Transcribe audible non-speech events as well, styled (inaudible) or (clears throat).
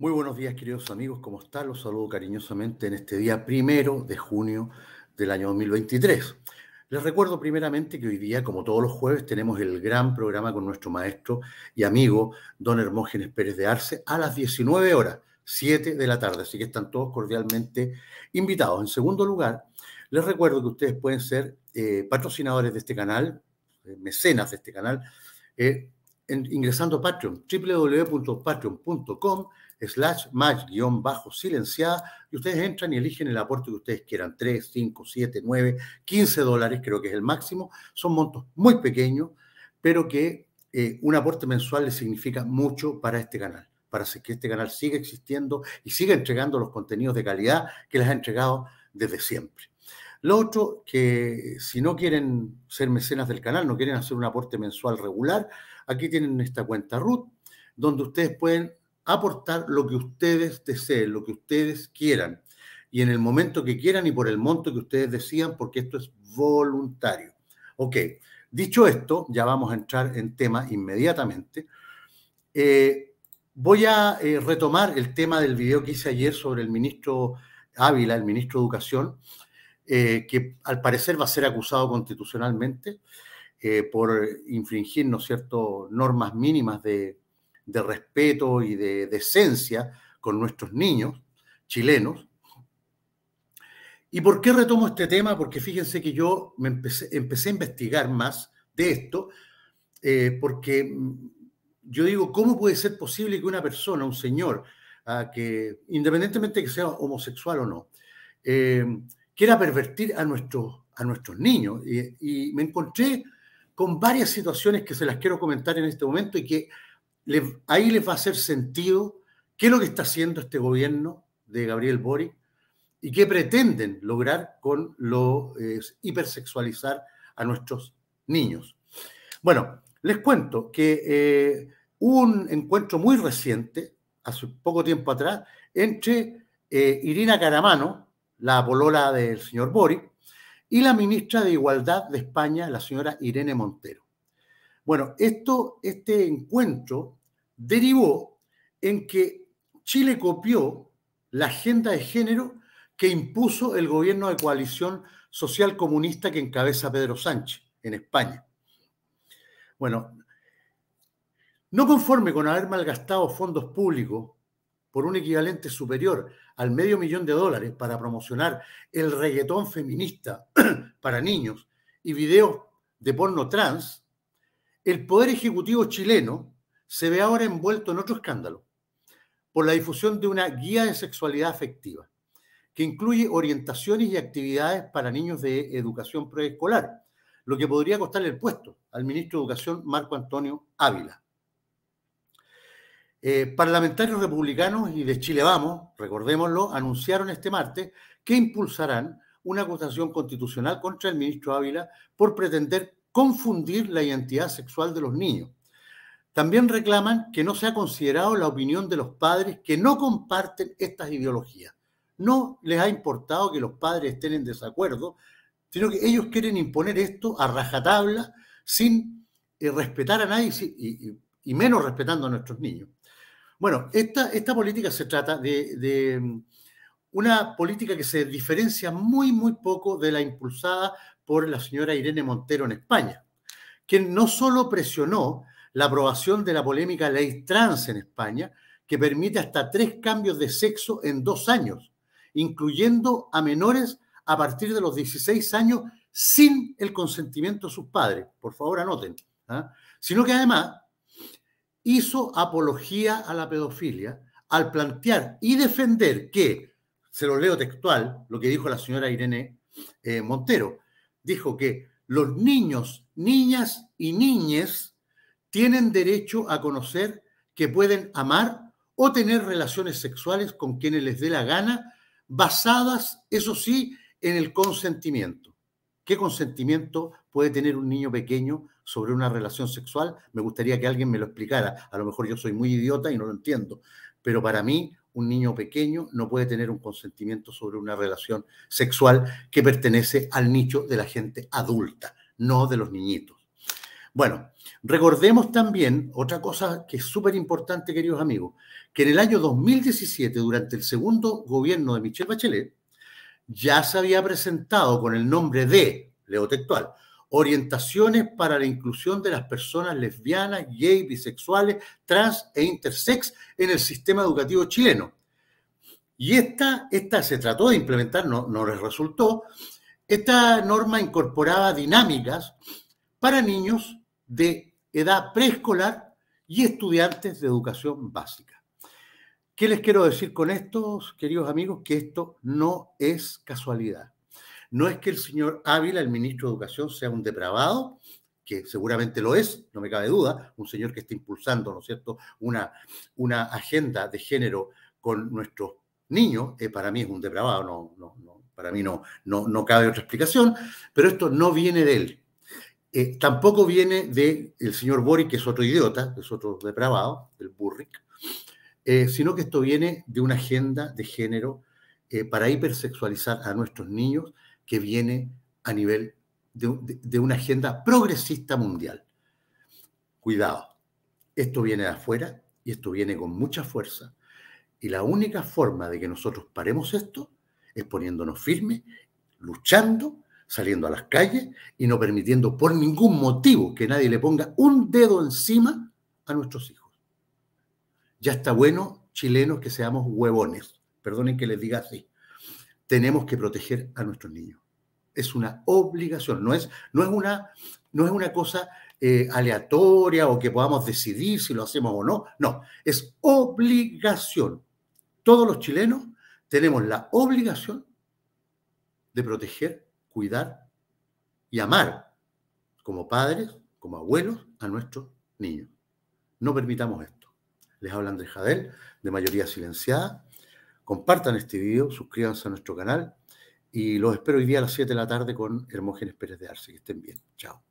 Muy buenos días, queridos amigos. ¿Cómo están? Los saludo cariñosamente en este día primero de junio del año 2023. Les recuerdo primeramente que hoy día, como todos los jueves, tenemos el gran programa con nuestro maestro y amigo don Hermógenes Pérez de Arce a las 19 horas, 7 de la tarde. Así que están todos cordialmente invitados. En segundo lugar, les recuerdo que ustedes pueden ser eh, patrocinadores de este canal, eh, mecenas de este canal, eh, ingresando a Patreon, www.patreon.com slash match guión bajo silenciada y ustedes entran y eligen el aporte que ustedes quieran, 3, 5, 7, 9, 15 dólares creo que es el máximo, son montos muy pequeños, pero que eh, un aporte mensual les significa mucho para este canal, para que este canal siga existiendo y siga entregando los contenidos de calidad que les ha entregado desde siempre. Lo otro, que si no quieren ser mecenas del canal, no quieren hacer un aporte mensual regular, aquí tienen esta cuenta root, donde ustedes pueden aportar lo que ustedes deseen, lo que ustedes quieran, y en el momento que quieran y por el monto que ustedes decían, porque esto es voluntario. Ok, dicho esto, ya vamos a entrar en tema inmediatamente. Eh, voy a eh, retomar el tema del video que hice ayer sobre el ministro Ávila, el ministro de Educación, eh, que al parecer va a ser acusado constitucionalmente por infringir, ¿no cierto?, normas mínimas de, de respeto y de decencia con nuestros niños chilenos. ¿Y por qué retomo este tema? Porque fíjense que yo me empecé, a investigar más de esto, eh, porque mm, yo digo, ¿cómo puede ser posible que una persona, un señor, que independientemente de que sea homosexual o no, eh, quiera pervertir a, nuestro, a nuestros niños? y me encontré con varias situaciones que se las quiero comentar en este momento y que ahí les va a hacer sentido qué es lo que está haciendo este gobierno de Gabriel Boric y qué pretenden lograr con lo eh, hipersexualizar a nuestros niños. Bueno, les cuento que eh, hubo un encuentro muy reciente, hace poco tiempo atrás, entre eh, Irina Caramano, la polola del señor Boric, y la ministra de Igualdad de España, la señora Irene Montero. Bueno, esto, este encuentro derivó en que Chile copió la agenda de género que impuso el gobierno de coalición social comunista que encabeza Pedro Sánchez en España. Bueno, no conforme con haber malgastado fondos públicos por un equivalente superior al medio millón de dólares para promocionar el reggaetón feminista (clears throat) para niños y videos de porno trans, el Poder Ejecutivo chileno se ve ahora envuelto en otro escándalo por la difusión de una guía de sexualidad afectiva que incluye orientaciones y actividades para niños de educación preescolar, lo que podría costarle el puesto al ministro de Educación Marco Antonio Ávila. Eh, parlamentarios republicanos y de Chile Vamos, recordémoslo, anunciaron este martes que impulsarán una acusación constitucional contra el ministro Ávila por pretender confundir la identidad sexual de los niños también reclaman que no se ha considerado la opinión de los padres que no comparten estas ideologías. No les ha importado que los padres estén en desacuerdo, sino que ellos quieren imponer esto a rajatabla sin eh, respetar a nadie y, menos respetando a nuestros niños. Bueno, esta, política se trata de, una política que se diferencia muy, muy poco de la impulsada por la señora Irene Montero en España, quien no solo presionó la aprobación de la polémica ley trans en España, que permite hasta tres cambios de sexo en dos años, incluyendo a menores a partir de los 16 años sin el consentimiento de sus padres. Por favor, anoten. ¿ah? Sino que además hizo apología a la pedofilia al plantear y defender que, se lo leo textual, lo que dijo la señora Irene eh, Montero, dijo que los niños, niñas y niñes tienen derecho a conocer que pueden amar o tener relaciones sexuales con quienes les dé la gana, basadas, eso sí, en el consentimiento. ¿Qué consentimiento puede tener un niño pequeño sobre una relación sexual? Me gustaría que alguien me lo explicara. A lo mejor yo soy muy idiota y no lo entiendo, pero para mí un niño pequeño no puede tener un consentimiento sobre una relación sexual que pertenece al nicho de la gente adulta, no de los niñitos. Bueno, recordemos también otra cosa que es súper importante, queridos amigos, que en el año 2017, durante el segundo gobierno de Michelle Bachelet, ya se había presentado con el nombre de, leo textual, orientaciones para la inclusión de las personas lesbianas, gay, bisexuales, trans e intersex en el sistema educativo chileno. Y esta, esta se trató de implementar, no, no les resultó. Esta norma incorporaba dinámicas para niños de edad preescolar y estudiantes de educación básica. ¿Qué les quiero decir con esto, queridos amigos? Que esto no es casualidad. No es que el señor Ávila, el ministro de Educación, sea un depravado, que seguramente lo es, no me cabe duda, un señor que está impulsando, ¿no es cierto?, una, una agenda de género con nuestros niños, eh, para mí es un depravado, no, no, no, para mí no, no, no cabe otra explicación, pero esto no viene de él, eh, tampoco viene del el señor Boric, que es otro idiota, es otro depravado, el Burrick, eh, sino que esto viene de una agenda de género eh, para hipersexualizar a nuestros niños que viene a nivel de una agenda progresista mundial. Cuidado, esto viene de afuera y esto viene con mucha fuerza. Y la única forma de que nosotros paremos esto es poniéndonos firmes, luchando saliendo a las calles y no permitiendo por ningún motivo que nadie le ponga un dedo encima a nuestros hijos. Ya está bueno, chilenos, que seamos huevones. Perdonen que les diga así. Tenemos que proteger a nuestros niños. Es una obligación, no es, no es, una, no es una cosa eh, aleatoria o que podamos decidir si lo hacemos o no. No, es obligación. Todos los chilenos tenemos la obligación de proteger cuidar y amar como padres, como abuelos, a nuestros niños. No permitamos esto. Les habla Andrés Jadel, de mayoría silenciada. Compartan este video, suscríbanse a nuestro canal y los espero hoy día a las 7 de la tarde con Hermógenes Pérez de Arce. Que estén bien. Chao.